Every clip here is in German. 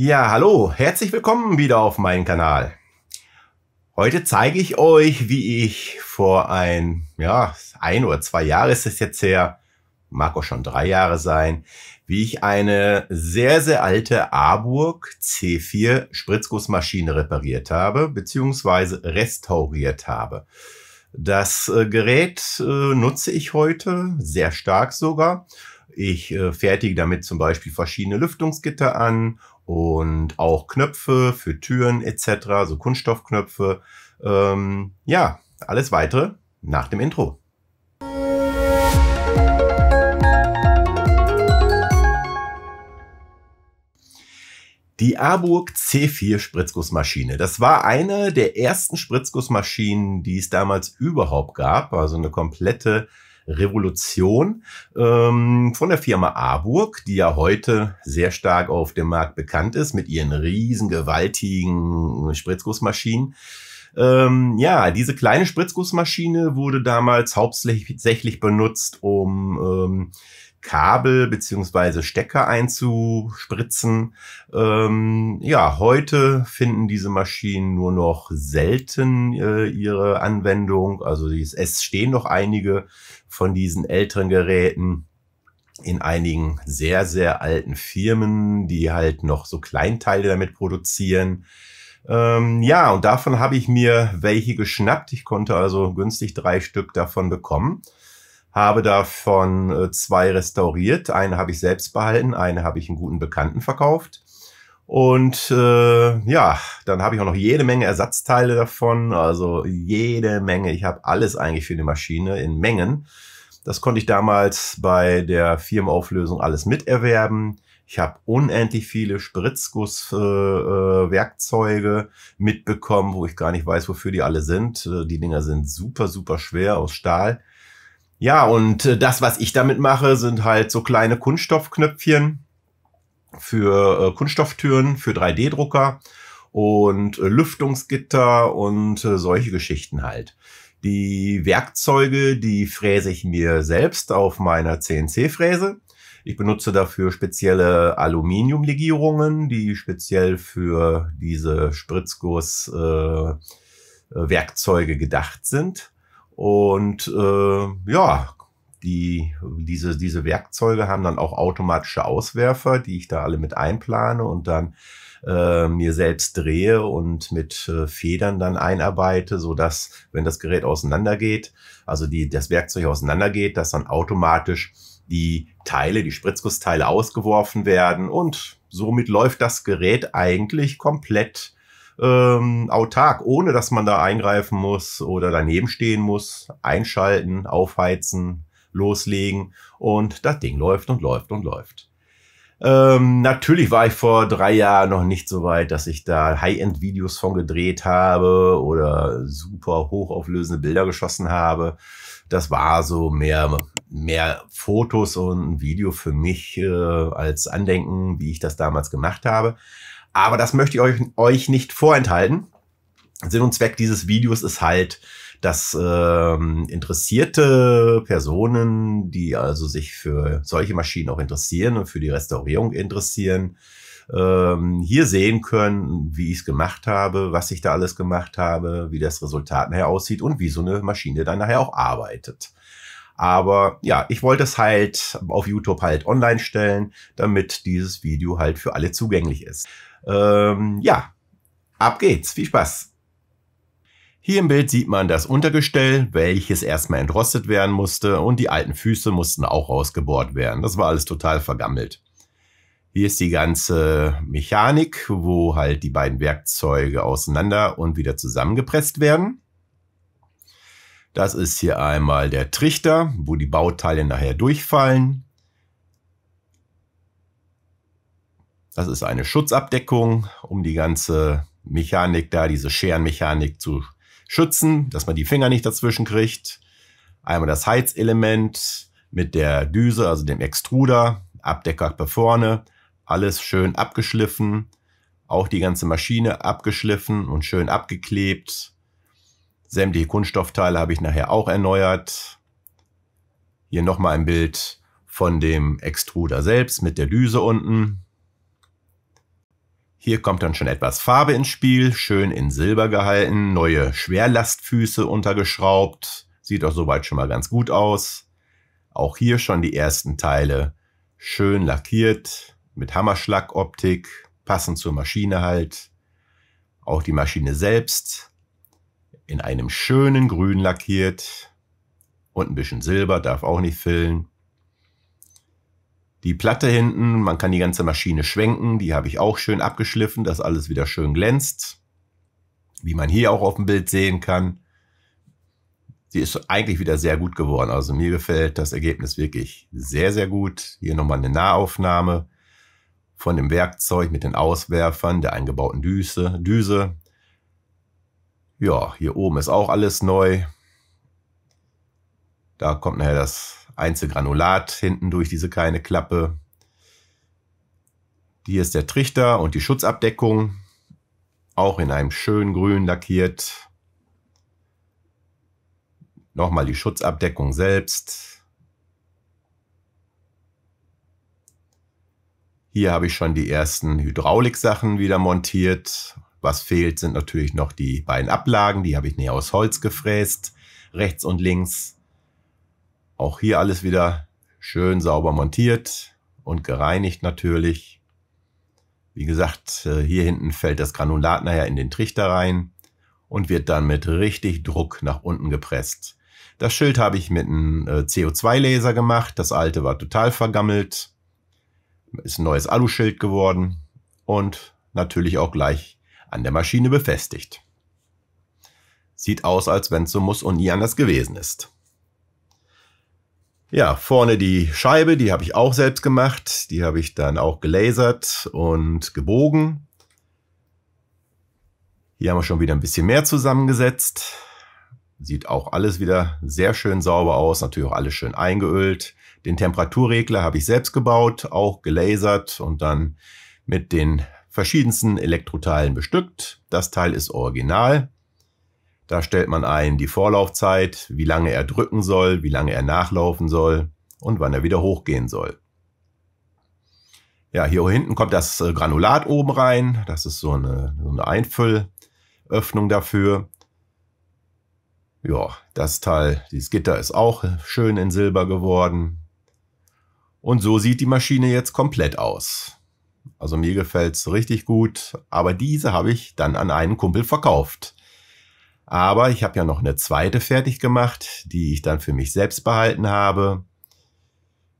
Ja, hallo, herzlich willkommen wieder auf meinem Kanal. Heute zeige ich euch, wie ich vor ein, ja, ein oder zwei Jahre ist es jetzt her, mag auch schon drei Jahre sein, wie ich eine sehr, sehr alte Aburg C4 Spritzgussmaschine repariert habe, beziehungsweise restauriert habe. Das äh, Gerät äh, nutze ich heute sehr stark sogar. Ich äh, fertige damit zum Beispiel verschiedene Lüftungsgitter an und auch Knöpfe für Türen etc., so Kunststoffknöpfe. Ähm, ja, alles weitere nach dem Intro. Die Aburg C4 Spritzgussmaschine. Das war eine der ersten Spritzgussmaschinen, die es damals überhaupt gab. Also eine komplette Revolution ähm, von der Firma Aburg, die ja heute sehr stark auf dem Markt bekannt ist mit ihren riesen gewaltigen Spritzgussmaschinen. Ähm, ja, diese kleine Spritzgussmaschine wurde damals hauptsächlich benutzt, um ähm, Kabel beziehungsweise Stecker einzuspritzen. Ähm, ja, heute finden diese Maschinen nur noch selten äh, ihre Anwendung. Also es stehen noch einige von diesen älteren Geräten in einigen sehr, sehr alten Firmen, die halt noch so Kleinteile damit produzieren. Ähm, ja, und davon habe ich mir welche geschnappt. Ich konnte also günstig drei Stück davon bekommen habe davon äh, zwei restauriert. Eine habe ich selbst behalten, eine habe ich einen guten Bekannten verkauft. Und äh, ja, dann habe ich auch noch jede Menge Ersatzteile davon, also jede Menge. Ich habe alles eigentlich für die Maschine in Mengen. Das konnte ich damals bei der Firmenauflösung alles miterwerben. Ich habe unendlich viele Spritzgusswerkzeuge äh, äh mitbekommen, wo ich gar nicht weiß, wofür die alle sind. Äh, die Dinger sind super, super schwer aus Stahl. Ja, und äh, das, was ich damit mache, sind halt so kleine Kunststoffknöpfchen für äh, Kunststofftüren, für 3D-Drucker und äh, Lüftungsgitter und solche Geschichten halt. Die Werkzeuge, die fräse ich mir selbst auf meiner CNC-Fräse. Ich benutze dafür spezielle Aluminiumlegierungen, die speziell für diese Spritzguss-Werkzeuge äh, gedacht sind. Und äh, ja, die, diese, diese Werkzeuge haben dann auch automatische Auswerfer, die ich da alle mit einplane und dann äh, mir selbst drehe und mit äh, Federn dann einarbeite, so dass wenn das Gerät auseinandergeht, also die, das Werkzeug auseinandergeht, dass dann automatisch die Teile, die Spritzgussteile ausgeworfen werden und somit läuft das Gerät eigentlich komplett ähm, autark, ohne dass man da eingreifen muss oder daneben stehen muss, einschalten, aufheizen, loslegen und das Ding läuft und läuft und läuft. Ähm, natürlich war ich vor drei Jahren noch nicht so weit, dass ich da High-End-Videos von gedreht habe oder super hochauflösende Bilder geschossen habe. Das war so mehr, mehr Fotos und ein Video für mich äh, als Andenken, wie ich das damals gemacht habe. Aber das möchte ich euch, euch nicht vorenthalten. Sinn und Zweck dieses Videos ist halt, dass ähm, interessierte Personen, die also sich für solche Maschinen auch interessieren und für die Restaurierung interessieren, ähm, hier sehen können, wie ich es gemacht habe, was ich da alles gemacht habe, wie das Resultat nachher aussieht und wie so eine Maschine dann nachher auch arbeitet. Aber ja, ich wollte es halt auf YouTube halt online stellen, damit dieses Video halt für alle zugänglich ist. Ähm, ja, ab geht's. Viel Spaß. Hier im Bild sieht man das Untergestell, welches erstmal entrostet werden musste und die alten Füße mussten auch rausgebohrt werden. Das war alles total vergammelt. Hier ist die ganze Mechanik, wo halt die beiden Werkzeuge auseinander und wieder zusammengepresst werden. Das ist hier einmal der Trichter, wo die Bauteile nachher durchfallen. Das ist eine Schutzabdeckung, um die ganze Mechanik da, diese Scherenmechanik zu schützen, dass man die Finger nicht dazwischen kriegt. Einmal das Heizelement mit der Düse, also dem Extruder, Abdeckkappe vorne, alles schön abgeschliffen, auch die ganze Maschine abgeschliffen und schön abgeklebt. Sämtliche Kunststoffteile habe ich nachher auch erneuert. Hier nochmal ein Bild von dem Extruder selbst mit der Düse unten. Hier kommt dann schon etwas Farbe ins Spiel, schön in Silber gehalten, neue Schwerlastfüße untergeschraubt. Sieht auch soweit schon mal ganz gut aus. Auch hier schon die ersten Teile schön lackiert, mit Hammerschlagoptik, passend zur Maschine halt. Auch die Maschine selbst in einem schönen Grün lackiert und ein bisschen Silber darf auch nicht fehlen. Die Platte hinten, man kann die ganze Maschine schwenken, die habe ich auch schön abgeschliffen, dass alles wieder schön glänzt. Wie man hier auch auf dem Bild sehen kann. Die ist eigentlich wieder sehr gut geworden. Also mir gefällt das Ergebnis wirklich sehr, sehr gut. Hier nochmal eine Nahaufnahme von dem Werkzeug mit den Auswerfern, der eingebauten Düse. Düse. Ja, hier oben ist auch alles neu. Da kommt nachher das Einzelgranulat hinten durch diese kleine Klappe. Hier ist der Trichter und die Schutzabdeckung, auch in einem schönen Grün lackiert. Nochmal die Schutzabdeckung selbst. Hier habe ich schon die ersten Hydrauliksachen wieder montiert. Was fehlt, sind natürlich noch die beiden Ablagen. Die habe ich näher aus Holz gefräst, rechts und links. Auch hier alles wieder schön sauber montiert und gereinigt natürlich. Wie gesagt, äh, hier hinten fällt das Granulat nachher in den Trichter rein und wird dann mit richtig Druck nach unten gepresst. Das Schild habe ich mit einem äh, CO2-Laser gemacht. Das alte war total vergammelt. Ist ein neues Aluschild geworden und natürlich auch gleich an der Maschine befestigt. Sieht aus, als wenn es so muss und nie anders gewesen ist. Ja, vorne die Scheibe, die habe ich auch selbst gemacht. Die habe ich dann auch gelasert und gebogen. Hier haben wir schon wieder ein bisschen mehr zusammengesetzt. Sieht auch alles wieder sehr schön sauber aus, natürlich auch alles schön eingeölt. Den Temperaturregler habe ich selbst gebaut, auch gelasert und dann mit den verschiedensten Elektroteilen bestückt. Das Teil ist original. Da stellt man ein die Vorlaufzeit, wie lange er drücken soll, wie lange er nachlaufen soll und wann er wieder hochgehen soll. Ja, hier hinten kommt das äh, Granulat oben rein. Das ist so eine, so eine Einfüllöffnung dafür. Ja, das Teil, dieses Gitter ist auch schön in Silber geworden. Und so sieht die Maschine jetzt komplett aus. Also mir gefällt es richtig gut, aber diese habe ich dann an einen Kumpel verkauft. Aber ich habe ja noch eine zweite fertig gemacht, die ich dann für mich selbst behalten habe.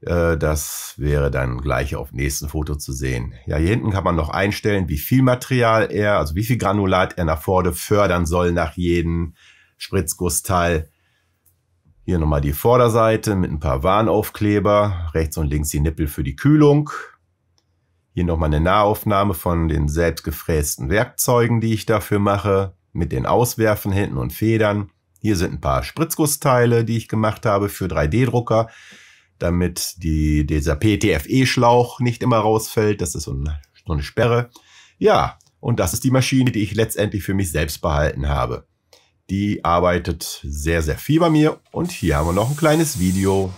Äh, das wäre dann gleich auf dem nächsten Foto zu sehen. Ja, hier hinten kann man noch einstellen, wie viel Material er, also wie viel Granulat er nach vorne fördern soll nach jedem Spritzgussteil. Hier nochmal die Vorderseite mit ein paar Warnaufkleber. Rechts und links die Nippel für die Kühlung. Hier nochmal eine Nahaufnahme von den selbstgefrästen Werkzeugen, die ich dafür mache mit den Auswerfen hinten und Federn. Hier sind ein paar Spritzgussteile, die ich gemacht habe für 3D-Drucker, damit die, dieser PTFE-Schlauch nicht immer rausfällt. Das ist so eine, so eine Sperre. Ja, und das ist die Maschine, die ich letztendlich für mich selbst behalten habe. Die arbeitet sehr, sehr viel bei mir. Und hier haben wir noch ein kleines Video.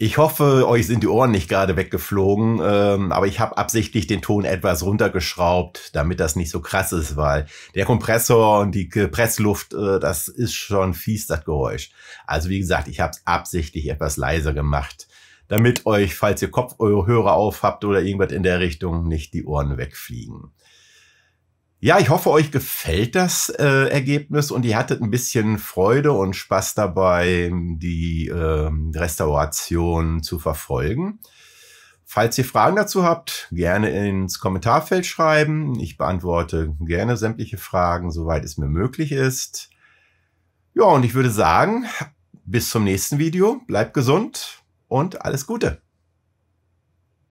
Ich hoffe, euch sind die Ohren nicht gerade weggeflogen, ähm, aber ich habe absichtlich den Ton etwas runtergeschraubt, damit das nicht so krass ist, weil der Kompressor und die Pressluft, äh, das ist schon fies, das Geräusch. Also wie gesagt, ich habe es absichtlich etwas leiser gemacht, damit euch, falls ihr Kopfhörer äh, auf habt oder irgendwas in der Richtung, nicht die Ohren wegfliegen. Ja, ich hoffe, euch gefällt das äh, Ergebnis und ihr hattet ein bisschen Freude und Spaß dabei, die äh, Restauration zu verfolgen. Falls ihr Fragen dazu habt, gerne ins Kommentarfeld schreiben. Ich beantworte gerne sämtliche Fragen, soweit es mir möglich ist. Ja, und ich würde sagen, bis zum nächsten Video. Bleibt gesund und alles Gute.